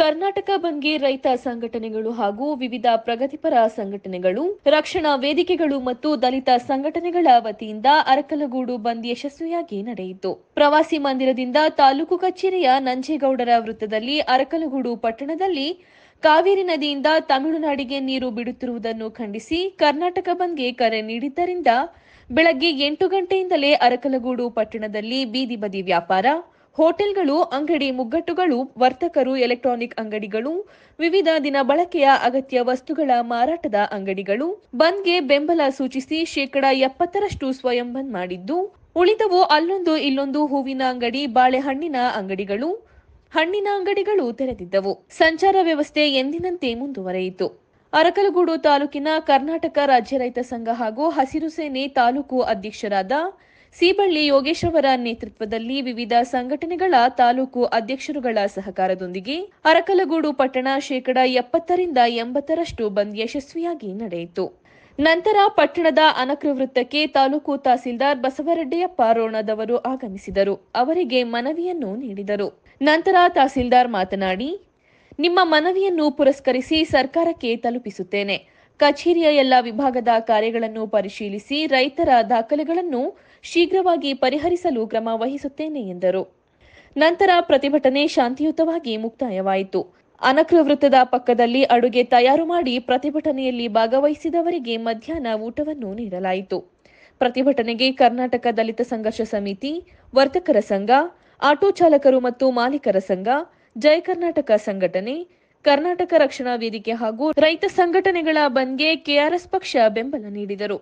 ಕರ್ನಾಟಕ ಬಂದ್ಗೆ ರೈತ ಸಂಘಟನೆಗಳು ಹಾಗೂ ವಿವಿಧ ಪ್ರಗತಿಪರ ಸಂಘಟನೆಗಳು ರಕ್ಷಣಾ ವೇದಿಕೆಗಳು ಮತ್ತು ದಲಿತ ಸಂಘಟನೆಗಳ ವತಿಯಿಂದ ಅರಕಲಗೂಡು ಬಂದ್ ಯಶಸ್ವಿಯಾಗಿ ನಡೆಯಿತು ಪ್ರವಾಸಿ ಮಂದಿರದಿಂದ ತಾಲೂಕು ಕಚೇರಿಯ ನಂಜೇಗೌಡರ ವೃತ್ತದಲ್ಲಿ ಅರಕಲಗೂಡು ಪಟ್ಟಣದಲ್ಲಿ ಕಾವೇರಿ ನದಿಯಿಂದ ತಮಿಳುನಾಡಿಗೆ ನೀರು ಬಿಡುತ್ತಿರುವುದನ್ನು ಖಂಡಿಸಿ ಕರ್ನಾಟಕ ಬಂದ್ಗೆ ಕರೆ ನೀಡಿದ್ದರಿಂದ ಬೆಳಗ್ಗೆ ಎಂಟು ಗಂಟೆಯಿಂದಲೇ ಅರಕಲಗೂಡು ಪಟ್ಟಣದಲ್ಲಿ ಬೀದಿ ಬದಿ ವ್ಯಾಪಾರ ಹೋಟೆಲ್ಗಳು ಅಂಗಡಿ ಮುಗ್ಗಟ್ಟುಗಳು ವರ್ತಕರು ಎಲೆಕ್ಟ್ರಾನಿಕ್ ಅಂಗಡಿಗಳು ವಿವಿಧ ದಿನ ಬಳಕೆಯ ಅಗತ್ಯ ವಸ್ತುಗಳ ಮಾರಾಟದ ಅಂಗಡಿಗಳು ಬಂದ್ಗೆ ಬೆಂಬಲ ಸೂಚಿಸಿ ಶೇಕಡಾ ಎಪ್ಪತ್ತರಷ್ಟು ಸ್ವಯಂ ಬಂದ್ ಮಾಡಿದ್ದು ಉಳಿದವು ಅಲ್ಲೊಂದು ಇಲ್ಲೊಂದು ಹೂವಿನ ಅಂಗಡಿ ಬಾಳೆಹಣ್ಣಿನ ಅಂಗಡಿಗಳು ಹಣ್ಣಿನ ಅಂಗಡಿಗಳು ತೆರೆದಿದ್ದವು ಸಂಚಾರ ವ್ಯವಸ್ಥೆ ಎಂದಿನಂತೆ ಮುಂದುವರೆಯಿತು ಅರಕಲಗೂಡು ತಾಲೂಕಿನ ಕರ್ನಾಟಕ ರಾಜ್ಯ ರೈತ ಸಂಘ ಹಾಗೂ ಹಸಿರು ಸೇನೆ ತಾಲೂಕು ಅಧ್ಯಕ್ಷರಾದ ಸೀಬಳ್ಳಿ ಯೋಗೇಶ್ ನೇತೃತ್ವದಲ್ಲಿ ವಿವಿಧ ಸಂಘಟನೆಗಳ ತಾಲೂಕು ಅಧ್ಯಕ್ಷರುಗಳ ಸಹಕಾರದೊಂದಿಗೆ ಅರಕಲಗೂಡು ಪಟ್ಟಣ ಶೇಕಡಾ ಎಪ್ಪತ್ತರಿಂದ ಎಂಬತ್ತರಷ್ಟು ಬಂದ್ ಯಶಸ್ವಿಯಾಗಿ ನಡೆಯಿತು ನಂತರ ಪಟ್ಟಣದ ವೃತ್ತಕ್ಕೆ ತಾಲೂಕು ತಹಸೀಲ್ದಾರ್ ಬಸವರೆಡ್ಡಿಯಪ್ಪ ರೋಣದವರು ಆಗಮಿಸಿದರು ಅವರಿಗೆ ಮನವಿಯನ್ನು ನೀಡಿದರು ನಂತರ ತಹಸೀಲ್ದಾರ್ ಮಾತನಾಡಿ ನಿಮ್ಮ ಮನವಿಯನ್ನು ಪುರಸ್ಕರಿಸಿ ಸರ್ಕಾರಕ್ಕೆ ತಲುಪಿಸುತ್ತೇನೆ ಕಚೇರಿಯ ಎಲ್ಲ ವಿಭಾಗದ ಕಾರ್ಯಗಳನ್ನು ಪರಿಶೀಲಿಸಿ ರೈತರ ದಾಖಲೆಗಳನ್ನು ಶೀಘ್ರವಾಗಿ ಪರಿಹರಿಸಲು ಕ್ರಮ ವಹಿಸುತ್ತೇನೆ ಎಂದರು ನಂತರ ಪ್ರತಿಭಟನೆ ಶಾಂತಿಯುತವಾಗಿ ಮುಕ್ತಾಯವಾಯಿತು ಅನಕೃ ವೃತ್ತದ ಪಕ್ಕದಲ್ಲಿ ಅಡುಗೆ ತಯಾರು ಮಾಡಿ ಪ್ರತಿಭಟನೆಯಲ್ಲಿ ಭಾಗವಹಿಸಿದವರಿಗೆ ಮಧ್ಯಾಹ್ನ ಊಟವನ್ನು ನೀಡಲಾಯಿತು ಪ್ರತಿಭಟನೆಗೆ ಕರ್ನಾಟಕ ದಲಿತ ಸಂಘರ್ಷ ಸಮಿತಿ ವರ್ತಕರ ಸಂಘ ಆಟೋ ಚಾಲಕರು ಮತ್ತು ಮಾಲೀಕರ ಸಂಘ ಜಯ ಕರ್ನಾಟಕ ಸಂಘಟನೆ ಕರ್ನಾಟಕ ರಕ್ಷಣಾ ವೇದಿಕೆ ಹಾಗೂ ರೈತ ಸಂಘಟನೆಗಳ ಬಂದ್ಗೆ ಕೆಆರ್ಎಸ್ ಪಕ್ಷ ಬೆಂಬಲ ನೀಡಿದರು